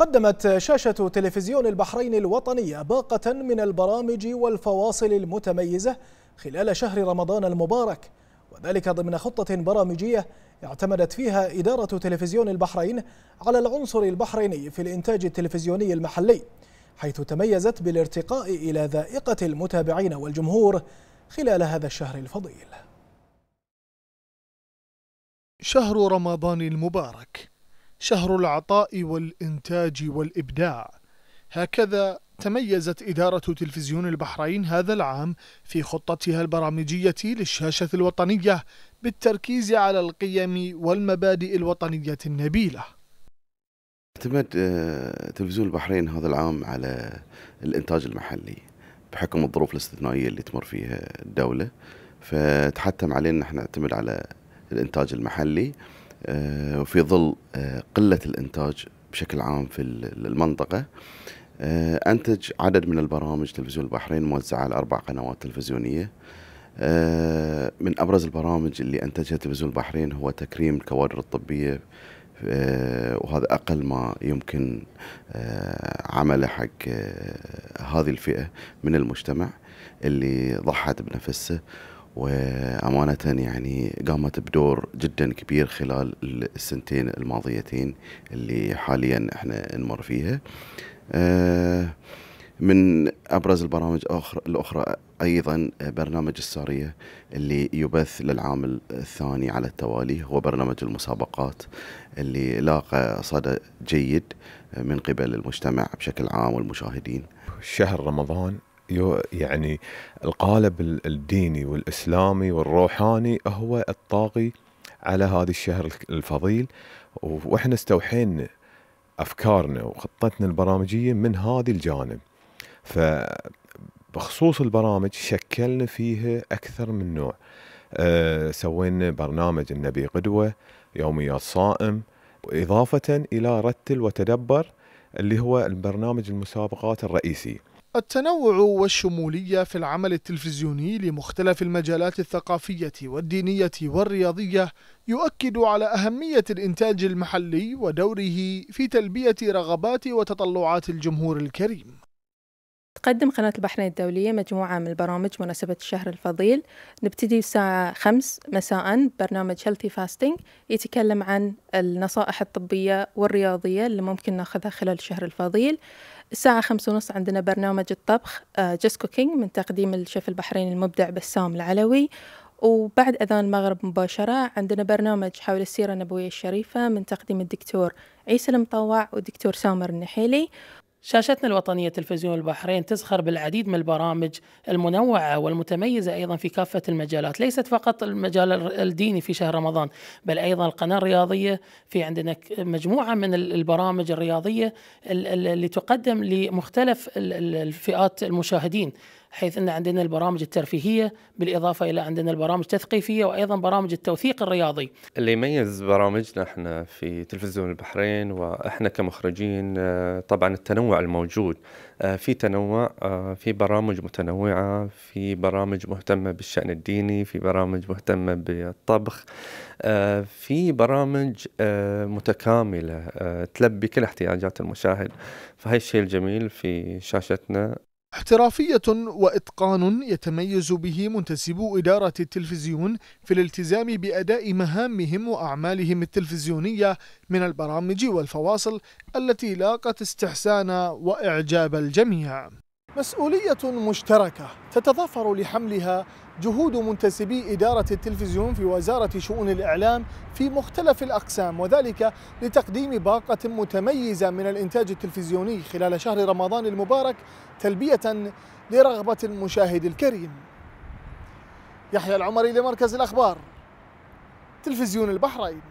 قدمت شاشة تلفزيون البحرين الوطنية باقة من البرامج والفواصل المتميزة خلال شهر رمضان المبارك وذلك ضمن خطة برامجية اعتمدت فيها إدارة تلفزيون البحرين على العنصر البحريني في الإنتاج التلفزيوني المحلي حيث تميزت بالارتقاء إلى ذائقة المتابعين والجمهور خلال هذا الشهر الفضيل شهر رمضان المبارك شهر العطاء والإنتاج والإبداع هكذا تميزت إدارة تلفزيون البحرين هذا العام في خطتها البرامجية للشاشة الوطنية بالتركيز على القيم والمبادئ الوطنية النبيلة اعتمد آه، تلفزيون البحرين هذا العام على الإنتاج المحلي بحكم الظروف الاستثنائية اللي تمر فيها الدولة فتحتم علينا نحن نعتمد على الإنتاج المحلي آه، وفي ظل آه، قلة الإنتاج بشكل عام في المنطقة آه، أنتج عدد من البرامج تلفزيون البحرين موزعة على أربع قنوات تلفزيونية من أبرز البرامج اللي أنتجها تلفزيون البحرين هو تكريم الكوادر الطبية وهذا أقل ما يمكن عمله حق هذه الفئة من المجتمع اللي ضحت بنفسه وأمانة يعني قامت بدور جدا كبير خلال السنتين الماضيتين اللي حاليا احنا نمر فيها آه، من أبرز البرامج الاخرى الأخرى أيضا برنامج السارية اللي يبث للعام الثاني على التوالي هو برنامج المسابقات اللي لاقى صدى جيد من قبل المجتمع بشكل عام والمشاهدين شهر رمضان يعني القالب الديني والاسلامي والروحاني هو الطاغي على هذا الشهر الفضيل واحنا استوحينا افكارنا وخطتنا البرامجيه من هذا الجانب ف بخصوص البرامج شكلنا فيها اكثر من نوع أه سوينا برنامج النبي قدوه يوميات صائم اضافه الى رتل وتدبر اللي هو البرنامج المسابقات الرئيسي التنوع والشمولية في العمل التلفزيوني لمختلف المجالات الثقافية والدينية والرياضية يؤكد على أهمية الإنتاج المحلي ودوره في تلبية رغبات وتطلعات الجمهور الكريم. تقدم قناة البحرين الدولية مجموعة من البرامج مناسبة الشهر الفضيل نبتدي الساعة خمس مساء برنامج Healthy Fasting يتكلم عن النصائح الطبية والرياضية اللي ممكن ناخذها خلال الشهر الفضيل الساعة خمسة ونص عندنا برنامج الطبخ جس آه، كوكينج من تقديم الشيف البحريني المبدع بسام العلوي وبعد أذان المغرب مباشرة عندنا برنامج حول السيرة النبوية الشريفة من تقديم الدكتور عيسى المطوع والدكتور سامر النحيلي شاشتنا الوطنية تلفزيون البحرين تزخر بالعديد من البرامج المنوعة والمتميزة أيضا في كافة المجالات ليست فقط المجال الديني في شهر رمضان بل أيضا القناة الرياضية في عندنا مجموعة من البرامج الرياضية اللي تقدم لمختلف الفئات المشاهدين حيث أن عندنا البرامج الترفيهية بالإضافة إلى عندنا البرامج التثقيفية وأيضا برامج التوثيق الرياضي اللي يميز برامجنا احنا في تلفزيون البحرين وإحنا كمخرجين آه، طبعا التنوع الموجود آه، في تنوع آه، في برامج متنوعة في برامج مهتمة بالشأن الديني في برامج مهتمة بالطبخ في برامج متكاملة تلبي كل احتياجات المشاهد فهي الشيء الجميل في شاشتنا احترافية وإتقان يتميز به منتسبو إدارة التلفزيون في الالتزام بأداء مهامهم وأعمالهم التلفزيونية من البرامج والفواصل التي لاقت استحسان وإعجاب الجميع مسؤولية مشتركة تتضافر لحملها جهود منتسبي إدارة التلفزيون في وزارة شؤون الإعلام في مختلف الأقسام وذلك لتقديم باقة متميزة من الإنتاج التلفزيوني خلال شهر رمضان المبارك تلبية لرغبة المشاهد الكريم يحيى العمري لمركز الأخبار تلفزيون البحرين